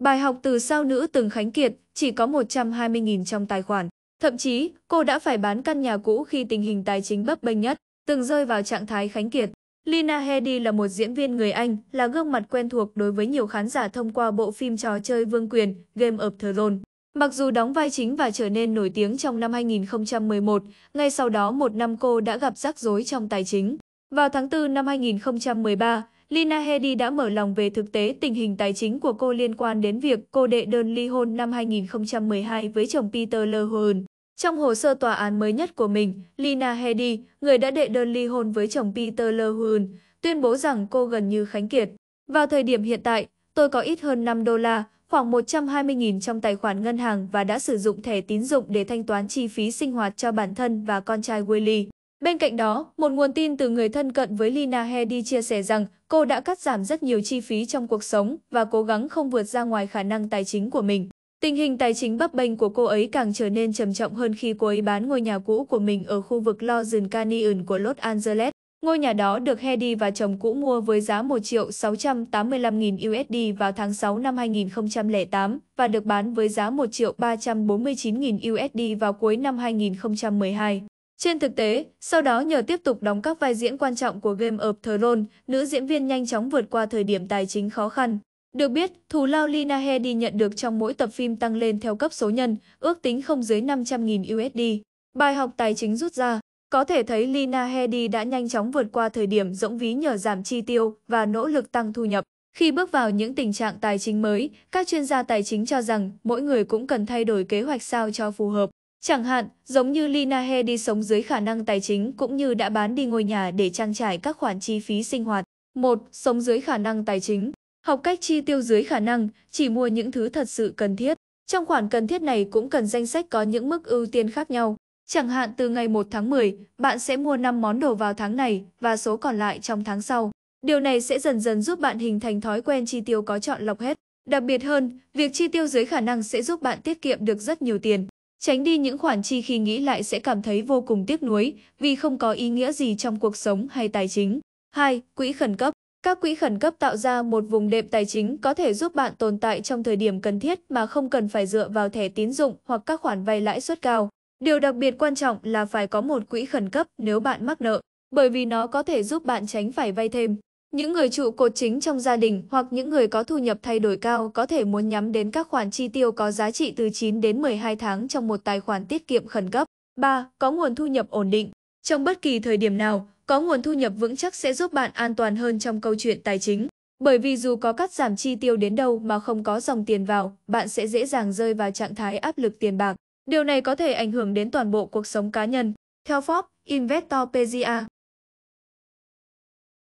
Bài học từ sao nữ từng khánh kiệt chỉ có 120.000 trong tài khoản. Thậm chí, cô đã phải bán căn nhà cũ khi tình hình tài chính bấp bênh nhất, từng rơi vào trạng thái khánh kiệt. Lina Headey là một diễn viên người Anh, là gương mặt quen thuộc đối với nhiều khán giả thông qua bộ phim trò chơi Vương quyền Game of Thrones. Mặc dù đóng vai chính và trở nên nổi tiếng trong năm 2011, ngay sau đó một năm cô đã gặp rắc rối trong tài chính. Vào tháng 4 năm 2013, Lina Headey đã mở lòng về thực tế tình hình tài chính của cô liên quan đến việc cô đệ đơn ly hôn năm 2012 với chồng Peter Lehuen. Trong hồ sơ tòa án mới nhất của mình, Lina Headey, người đã đệ đơn ly hôn với chồng Peter Lehuen, tuyên bố rằng cô gần như khánh kiệt. Vào thời điểm hiện tại, tôi có ít hơn 5 đô la, khoảng 120.000 trong tài khoản ngân hàng và đã sử dụng thẻ tín dụng để thanh toán chi phí sinh hoạt cho bản thân và con trai Willy. Bên cạnh đó, một nguồn tin từ người thân cận với Lina Headey chia sẻ rằng cô đã cắt giảm rất nhiều chi phí trong cuộc sống và cố gắng không vượt ra ngoài khả năng tài chính của mình. Tình hình tài chính bấp bênh của cô ấy càng trở nên trầm trọng hơn khi cô ấy bán ngôi nhà cũ của mình ở khu vực Lawson Canyon của Los Angeles. Ngôi nhà đó được Heidi và chồng cũ mua với giá 1 triệu 685 nghìn USD vào tháng 6 năm 2008 và được bán với giá 1 triệu 349 nghìn USD vào cuối năm 2012. Trên thực tế, sau đó nhờ tiếp tục đóng các vai diễn quan trọng của Game of Thrones, nữ diễn viên nhanh chóng vượt qua thời điểm tài chính khó khăn. Được biết, thù lao Lina Headey nhận được trong mỗi tập phim tăng lên theo cấp số nhân, ước tính không dưới 500.000 USD. Bài học tài chính rút ra Có thể thấy Lina Headey đã nhanh chóng vượt qua thời điểm rỗng ví nhờ giảm chi tiêu và nỗ lực tăng thu nhập. Khi bước vào những tình trạng tài chính mới, các chuyên gia tài chính cho rằng mỗi người cũng cần thay đổi kế hoạch sao cho phù hợp. Chẳng hạn, giống như Lina He đi sống dưới khả năng tài chính cũng như đã bán đi ngôi nhà để trang trải các khoản chi phí sinh hoạt. một, Sống dưới khả năng tài chính Học cách chi tiêu dưới khả năng, chỉ mua những thứ thật sự cần thiết. Trong khoản cần thiết này cũng cần danh sách có những mức ưu tiên khác nhau. Chẳng hạn từ ngày 1 tháng 10, bạn sẽ mua 5 món đồ vào tháng này và số còn lại trong tháng sau. Điều này sẽ dần dần giúp bạn hình thành thói quen chi tiêu có chọn lọc hết. Đặc biệt hơn, việc chi tiêu dưới khả năng sẽ giúp bạn tiết kiệm được rất nhiều tiền. Tránh đi những khoản chi khi nghĩ lại sẽ cảm thấy vô cùng tiếc nuối vì không có ý nghĩa gì trong cuộc sống hay tài chính. 2. Quỹ khẩn cấp Các quỹ khẩn cấp tạo ra một vùng đệm tài chính có thể giúp bạn tồn tại trong thời điểm cần thiết mà không cần phải dựa vào thẻ tín dụng hoặc các khoản vay lãi suất cao. Điều đặc biệt quan trọng là phải có một quỹ khẩn cấp nếu bạn mắc nợ, bởi vì nó có thể giúp bạn tránh phải vay thêm. Những người trụ cột chính trong gia đình hoặc những người có thu nhập thay đổi cao có thể muốn nhắm đến các khoản chi tiêu có giá trị từ 9 đến 12 tháng trong một tài khoản tiết kiệm khẩn cấp. 3. Có nguồn thu nhập ổn định. Trong bất kỳ thời điểm nào, có nguồn thu nhập vững chắc sẽ giúp bạn an toàn hơn trong câu chuyện tài chính. Bởi vì dù có cắt giảm chi tiêu đến đâu mà không có dòng tiền vào, bạn sẽ dễ dàng rơi vào trạng thái áp lực tiền bạc. Điều này có thể ảnh hưởng đến toàn bộ cuộc sống cá nhân. Theo Forbes, Investor PGA,